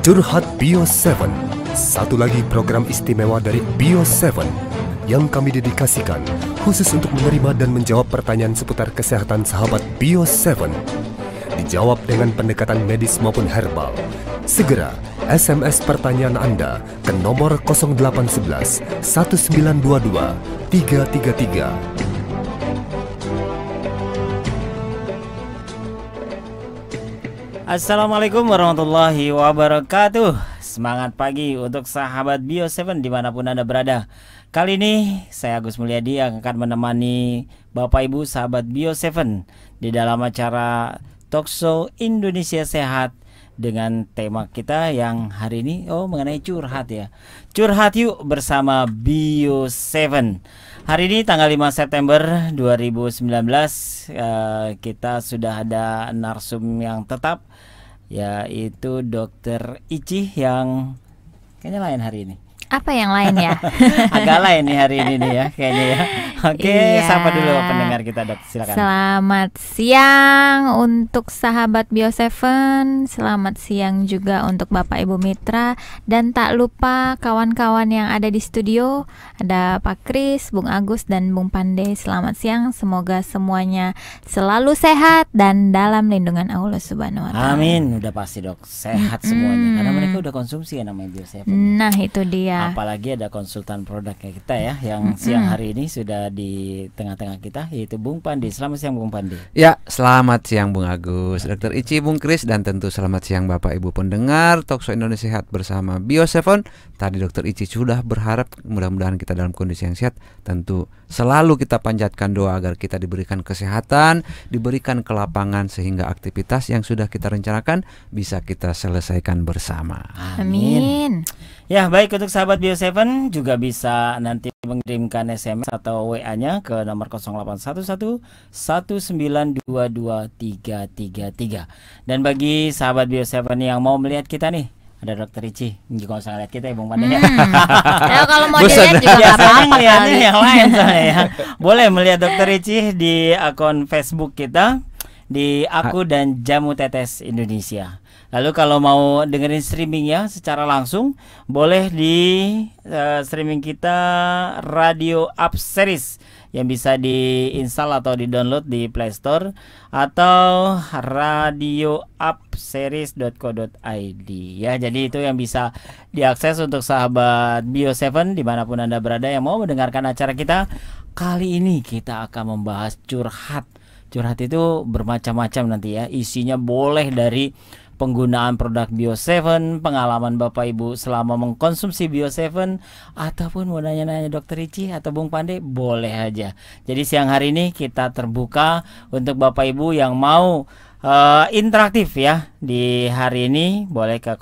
Curhat Bio 7 Satu lagi program istimewa dari Bio 7 yang kami dedikasikan khusus untuk menerima dan menjawab pertanyaan seputar kesehatan sahabat Bio 7 Dijawab dengan pendekatan medis maupun herbal Segera SMS pertanyaan Anda ke nomor 0811 1922 333 Assalamualaikum warahmatullahi wabarakatuh Semangat pagi untuk sahabat Bio7 dimanapun Anda berada Kali ini saya Agus Mulyadi yang akan menemani Bapak Ibu sahabat Bio7 Di dalam acara Talkshow Indonesia Sehat dengan tema kita yang hari ini oh mengenai curhat ya. Curhat yuk bersama Bio7. Hari ini tanggal 5 September 2019 uh, eh, kita sudah ada narsum yang tetap yaitu Dokter Ici yang kayaknya lain hari ini apa yang lain ya? Agak lain nih hari ini nih ya kayaknya ya. Oke, iya. sapa dulu pendengar kita dok, silakan. Selamat siang untuk sahabat Bio Seven, selamat siang juga untuk Bapak Ibu Mitra dan tak lupa kawan-kawan yang ada di studio, ada Pak Kris, Bung Agus dan Bung Pandey. Selamat siang, semoga semuanya selalu sehat dan dalam lindungan Allah Subhanahu wa taala. Amin, udah pasti dok, sehat semuanya -hmm. karena mereka udah konsumsi ya namanya Bio Seven. Nah, itu dia. Apalagi ada konsultan produknya kita ya yang siang hari ini sudah di tengah-tengah kita yaitu Bung Pandi. Selamat siang Bung Pandi. Ya, selamat siang Bung Agus, Dr. Ici, Bung Kris dan tentu selamat siang Bapak Ibu pendengar Tokso Indonesia Sehat bersama Bio7. Tadi Dr. Ici sudah berharap mudah-mudahan kita dalam kondisi yang sehat. Tentu selalu kita panjatkan doa agar kita diberikan kesehatan, diberikan kelapangan sehingga aktivitas yang sudah kita rencanakan bisa kita selesaikan bersama. Amin. Amin. Ya, baik untuk sahabat Bio7 juga bisa nanti mengirimkan SMS atau WA-nya ke nomor 0811 1922333 Dan bagi sahabat Bio7 yang mau melihat kita nih, ada dokter Ici juga usah lihat kita ya Bung Pandan ya. hmm. ya kalau mau dilihat juga ya, apa-apa yang lain soalnya ya boleh melihat dokter Ici di akun Facebook kita di aku dan Jamu Tetes Indonesia. Lalu kalau mau dengerin streamingnya secara langsung boleh di uh, streaming kita Radio Up Series yang bisa diinstal atau di-download di Play Store atau Radio Up radioupseries.co.id ya. Jadi itu yang bisa diakses untuk sahabat bio Seven dimanapun Anda berada yang mau mendengarkan acara kita. Kali ini kita akan membahas curhat curhat itu bermacam-macam nanti ya. Isinya boleh dari penggunaan produk bio Seven, pengalaman Bapak Ibu selama mengkonsumsi bio Seven, ataupun mau nanya-nanya Dokter Ici atau Bung Pandi boleh aja. Jadi siang hari ini kita terbuka untuk Bapak Ibu yang mau uh, interaktif ya di hari ini boleh ke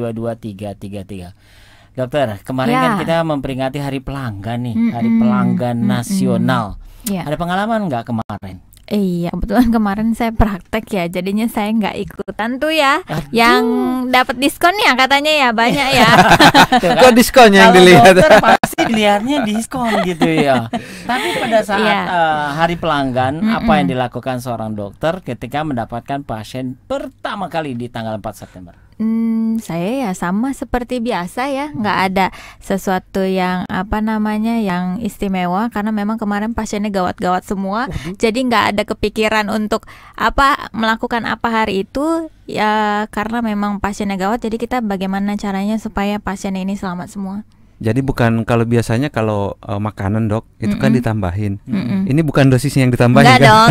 081119223333. Dokter, kemarin kan ya. kan kita memperingati Hari Pelanggan nih, mm -mm. Hari Pelanggan mm -mm. Nasional. Ya. Ada pengalaman nggak kemarin? Iya, kebetulan kemarin saya praktek ya, jadinya saya nggak ikutan tuh ya. Aduh. Yang dapat diskon ya katanya ya banyak ya. kan? Kok diskon yang dilihat. dilihat? pasti dilihatnya diskon gitu ya. Tapi pada saat iya. uh, hari pelanggan, mm -mm. apa yang dilakukan seorang dokter ketika mendapatkan pasien pertama kali di tanggal 4 September? Mm, saya ya sama seperti biasa ya, nggak ada sesuatu yang apa namanya yang istimewa karena memang kemarin pasiennya gawat-gawat semua, Waduh. jadi nggak ada kepikiran untuk apa melakukan apa hari itu ya karena memang pasiennya gawat, jadi kita bagaimana caranya supaya pasien ini selamat semua. Jadi bukan kalau biasanya kalau uh, makanan dok itu mm -mm. kan ditambahin. Mm -mm. Ini bukan dosisnya yang ditambahin Enggak kan? dong.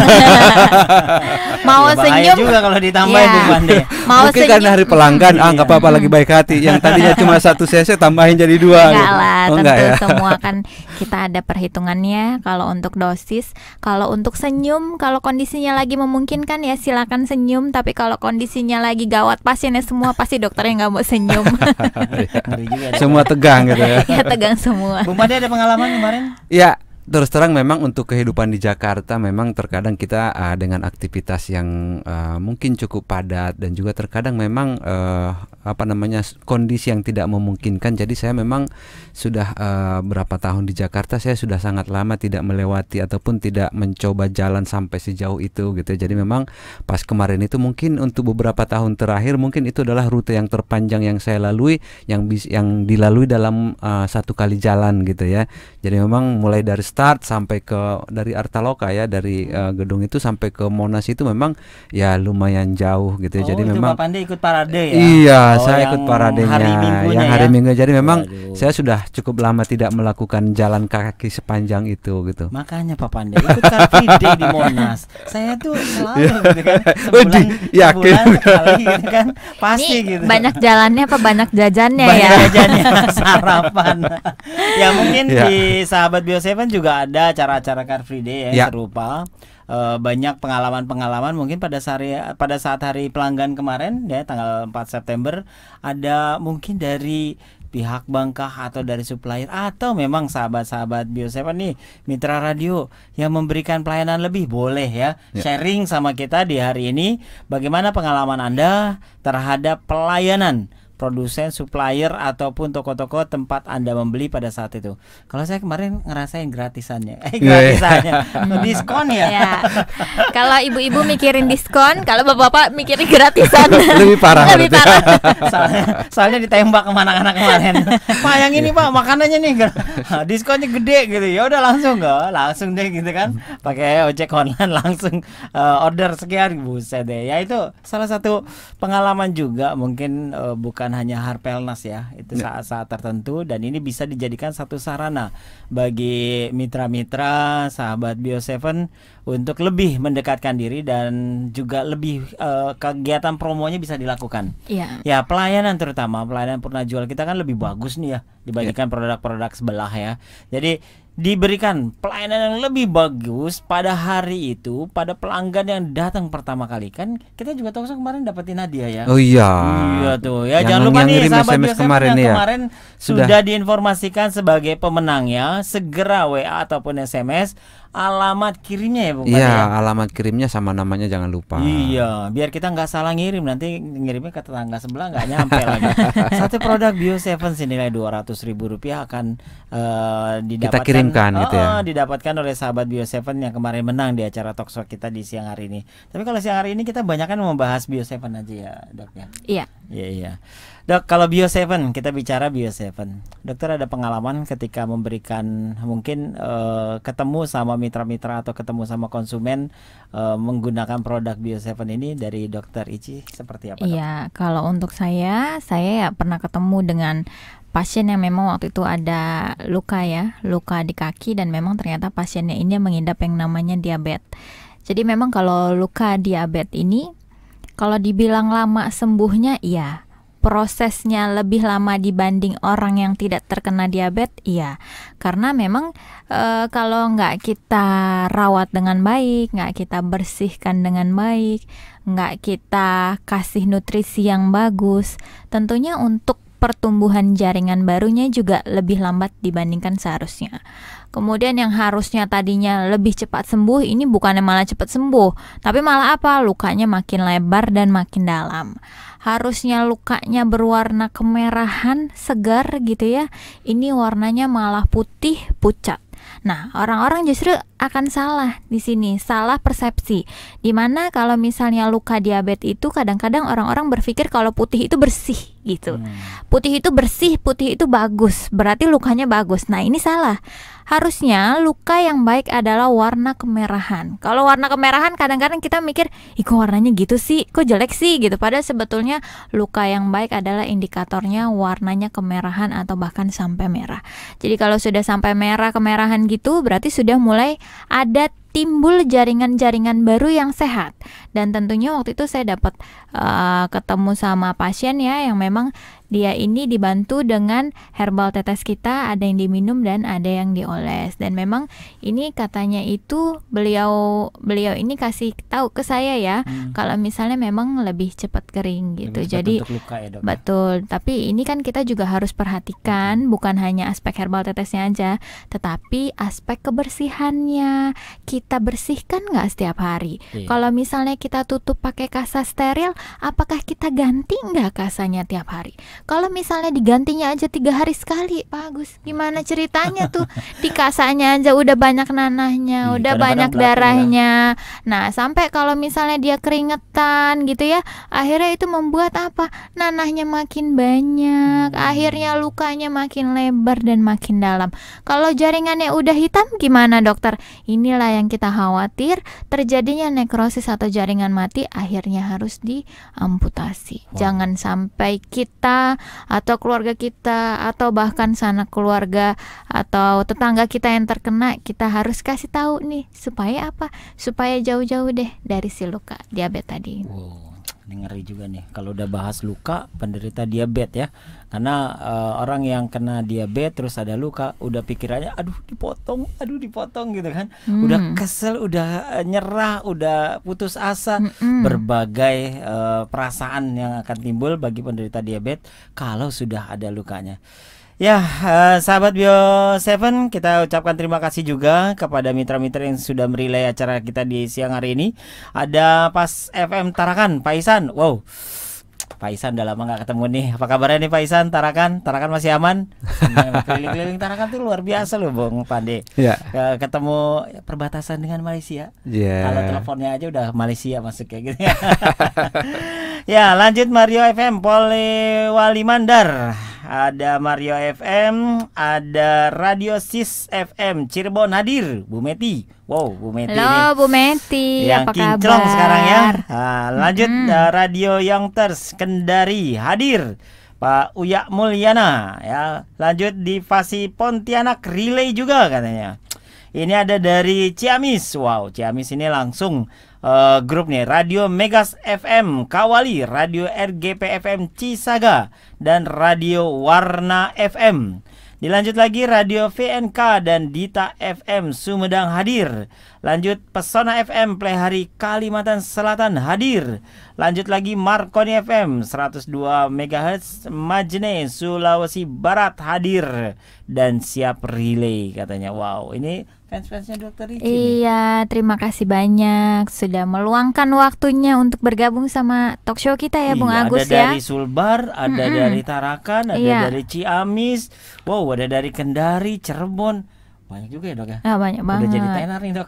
Mau ya, senyum juga kalau ditambahin yeah. bukan deh. Mau Mungkin senyum. karena hari pelanggan mm -hmm. ah nggak apa-apa lagi baik hati. Yang tadinya cuma satu cc tambahin jadi dua. Enggak gitu. lah, oh, ya. semua kan kita ada perhitungannya. Kalau untuk dosis, kalau untuk senyum, kalau kondisinya lagi memungkinkan ya silakan senyum. Tapi kalau kondisinya lagi gawat pasiennya semua pasti dokternya nggak mau senyum. semua tegang gitu ya ya tegang semua. Bung ada pengalaman kemarin? Iya terus terang memang untuk kehidupan di Jakarta memang terkadang kita uh, dengan aktivitas yang uh, mungkin cukup padat dan juga terkadang memang uh, apa namanya kondisi yang tidak memungkinkan. Jadi saya memang sudah uh, berapa tahun di Jakarta saya sudah sangat lama tidak melewati ataupun tidak mencoba jalan sampai sejauh itu gitu. Jadi memang pas kemarin itu mungkin untuk beberapa tahun terakhir mungkin itu adalah rute yang terpanjang yang saya lalui yang bis yang dilalui dalam uh, satu kali jalan gitu ya. Jadi memang mulai dari start sampai ke dari Artaloka ya dari uh, gedung itu sampai ke Monas itu memang ya lumayan jauh gitu ya. Oh, jadi memang Pak Pandi ikut parade ya. Iya, oh, saya ikut paradenya hari yang hari ya? Minggu. Jadi memang Waduh. saya sudah cukup lama tidak melakukan jalan kaki sepanjang itu gitu. Makanya Pak Pandi ikut Car di Monas. Saya tuh selalu iya. gitu kan. Sebulan, yakin. sebulan gitu kan. Pasti gitu. Banyak jalannya apa banyak jajannya banyak ya? Banyak jajannya sarapan. ya mungkin ya. di sahabat Bio 7 juga juga ada acara-acara Car Free Day ya, ya. serupa E, banyak pengalaman-pengalaman mungkin pada sehari pada saat hari pelanggan kemarin ya tanggal 4 September ada mungkin dari pihak bankah atau dari supplier atau memang sahabat-sahabat Bioseven nih mitra radio yang memberikan pelayanan lebih boleh ya, ya sharing sama kita di hari ini bagaimana pengalaman Anda terhadap pelayanan produsen, supplier ataupun toko-toko tempat Anda membeli pada saat itu. Kalau saya kemarin ngerasain gratisannya. Eh iya. gratisannya. diskon ya. ya. Kalau ibu-ibu mikirin diskon, kalau bapak-bapak mikirin gratisan. Lebih parah. Lebih parah. soalnya, soalnya ditembak sama anak-anak kemarin. Pak yang ini iya. Pak makanannya nih nah, diskonnya gede gitu. Ya udah langsung enggak? Langsung deh gitu kan. Hmm. Pakai ojek online langsung uh, order sekian buset deh. Ya itu salah satu pengalaman juga mungkin uh, bukan bukan hanya Harpelnas ya itu ya. saat-saat tertentu dan ini bisa dijadikan satu sarana bagi mitra-mitra sahabat Bio7 untuk lebih mendekatkan diri dan juga lebih uh, kegiatan promonya bisa dilakukan. Iya. Ya pelayanan terutama pelayanan purna jual kita kan lebih bagus nih ya dibandingkan ya. produk-produk sebelah ya. Jadi diberikan pelayanan yang lebih bagus pada hari itu pada pelanggan yang datang pertama kali kan kita juga tahu kemarin dapetin hadiah ya oh iya iya tuh ya yang jangan lupa nih sahabat SMS kemarin ya. kemarin sudah. sudah diinformasikan sebagai pemenangnya segera WA ataupun SMS alamat kirimnya ya Bung Iya, ya? alamat kirimnya sama namanya jangan lupa. Iya, biar kita nggak salah ngirim nanti ngirimnya ke tetangga sebelah nggak nyampe lagi. Satu produk Bio Seven senilai dua ratus ribu rupiah akan uh, didapatkan. Kita kirimkan oh, gitu ya. Oh, didapatkan oleh sahabat Bio Seven yang kemarin menang di acara talkshow kita di siang hari ini. Tapi kalau siang hari ini kita banyak kan membahas Bio Seven aja ya dok ya. Iya. Iya iya. Dok, kalau Bio Seven, kita bicara Bio Seven. Dokter ada pengalaman ketika memberikan mungkin uh, ketemu sama mitra-mitra atau ketemu sama konsumen uh, menggunakan produk Bio Seven ini dari dokter Ici seperti apa? Iya, kalau untuk saya saya ya pernah ketemu dengan pasien yang memang waktu itu ada luka ya, luka di kaki dan memang ternyata pasiennya ini mengidap yang namanya diabetes. Jadi memang kalau luka diabetes ini kalau dibilang lama sembuhnya, iya. Prosesnya lebih lama dibanding orang yang tidak terkena diabetes, iya. Karena memang e, kalau nggak kita rawat dengan baik, nggak kita bersihkan dengan baik, nggak kita kasih nutrisi yang bagus, tentunya untuk pertumbuhan jaringan barunya juga lebih lambat dibandingkan seharusnya. Kemudian yang harusnya tadinya lebih cepat sembuh ini bukannya malah cepat sembuh, tapi malah apa? Lukanya makin lebar dan makin dalam. Harusnya lukanya berwarna kemerahan, segar gitu ya. Ini warnanya malah putih, pucat. Nah, orang-orang justru akan salah di sini, salah persepsi. Dimana kalau misalnya luka diabetes itu kadang-kadang orang-orang berpikir kalau putih itu bersih gitu. Hmm. Putih itu bersih, putih itu bagus, berarti lukanya bagus. Nah, ini salah. Harusnya luka yang baik adalah warna kemerahan. Kalau warna kemerahan kadang-kadang kita mikir, "Ih, kok warnanya gitu sih? Kok jelek sih?" gitu. Padahal sebetulnya luka yang baik adalah indikatornya warnanya kemerahan atau bahkan sampai merah. Jadi kalau sudah sampai merah kemerahan gitu, berarti sudah mulai ada timbul jaringan-jaringan baru yang sehat dan tentunya waktu itu saya dapat uh, ketemu sama pasien ya yang memang dia ini dibantu dengan herbal tetes kita, ada yang diminum dan ada yang dioles. Dan memang ini katanya itu beliau beliau ini kasih tahu ke saya ya, hmm. kalau misalnya memang lebih cepat kering gitu. cepat Jadi luka ya, dok. Ya? betul. Tapi ini kan kita juga harus perhatikan hmm. bukan hanya aspek herbal tetesnya aja, tetapi aspek kebersihannya. Kita bersihkan nggak setiap hari? Iya. Kalau misalnya kita tutup pakai kasa steril, apakah kita ganti nggak kasanya tiap hari? Kalau misalnya digantinya aja tiga hari sekali, Pak Agus, gimana ceritanya tuh? Di kasanya aja udah banyak nanahnya, hmm, udah banyak ya. darahnya. Ya. Nah, sampai kalau misalnya dia keringetan gitu ya, akhirnya itu membuat apa? Nanahnya makin banyak, hmm. akhirnya lukanya makin lebar dan makin dalam. Kalau jaringannya udah hitam gimana, Dokter? Inilah yang kita khawatir terjadinya nekrosis atau jaringan mati akhirnya harus diamputasi. Wow. Jangan sampai kita atau keluarga kita atau bahkan sanak keluarga atau tetangga kita yang terkena kita harus kasih tahu nih supaya apa supaya jauh-jauh deh dari si luka diabetes tadi. Wow ini ngeri juga nih kalau udah bahas luka penderita diabetes ya karena uh, orang yang kena diabetes terus ada luka udah pikirannya aduh dipotong aduh dipotong gitu kan hmm. udah kesel udah eh, nyerah udah putus asa hmm. berbagai uh, perasaan yang akan timbul bagi penderita diabetes kalau sudah ada lukanya Ya, eh, sahabat Bio 7, kita ucapkan terima kasih juga kepada mitra-mitra yang sudah merilai acara kita di siang hari ini. Ada Pas FM Tarakan, Paisan. Wow. Paisan udah lama gak ketemu nih. Apa kabarnya nih Paisan? Tarakan, Tarakan masih aman? Keliling-keliling Tarakan tuh luar biasa loh, Bung Pandi. Yeah. Ya. Ketemu perbatasan dengan Malaysia. Yeah. Kalau teleponnya aja udah Malaysia masuk kayak gitu. ya, ya lanjut Mario FM Polewali Mandar ada Mario FM, ada Radio Sis FM Cirebon hadir, Bu Meti. Wow, Bu Meti. Halo, nih. Bu Meti. Yang apa kinclong kabar? sekarang ya. Nah, lanjut mm -hmm. Radio Youngsters Kendari hadir. Pak Uya Mulyana ya. Lanjut di Fasi Pontianak Relay juga katanya. Ini ada dari Ciamis. Wow, Ciamis ini langsung uh, grup nih Radio Megas FM Kawali, Radio RGP FM Cisaga dan Radio Warna FM. Dilanjut lagi Radio VNK dan Dita FM Sumedang hadir. Lanjut Pesona FM Plehari Kalimantan Selatan hadir. Lanjut lagi Marconi FM 102 MHz Majene Sulawesi Barat hadir dan siap relay katanya. Wow, ini fans-fansnya Dokter Ricci. Iya, terima kasih banyak sudah meluangkan waktunya untuk bergabung sama talk show kita ya, iya, Bung Agus ya. Ada dari Sulbar, ada mm -hmm. dari Tarakan, ada iya. dari Ciamis, wow, ada dari Kendari, Cirebon banyak juga ya dok ya ah, banyak banget udah jadi tenar nih dok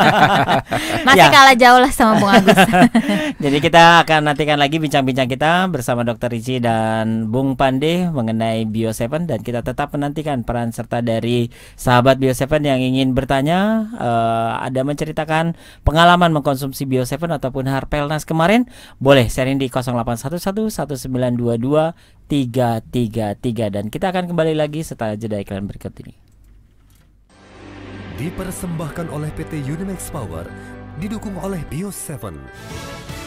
masih ya. kalah jauh lah sama Bung Agus jadi kita akan nantikan lagi bincang-bincang kita bersama Dokter Ricci dan Bung Pande mengenai Bio seven dan kita tetap menantikan peran serta dari sahabat Bio seven yang ingin bertanya uh, ada menceritakan pengalaman mengkonsumsi Bio seven ataupun Harpelnas kemarin boleh sharing di 0811 1922 333 dan kita akan kembali lagi setelah jeda iklan berikut ini. Dipersembahkan oleh PT Unimax Power, didukung oleh Bio 7.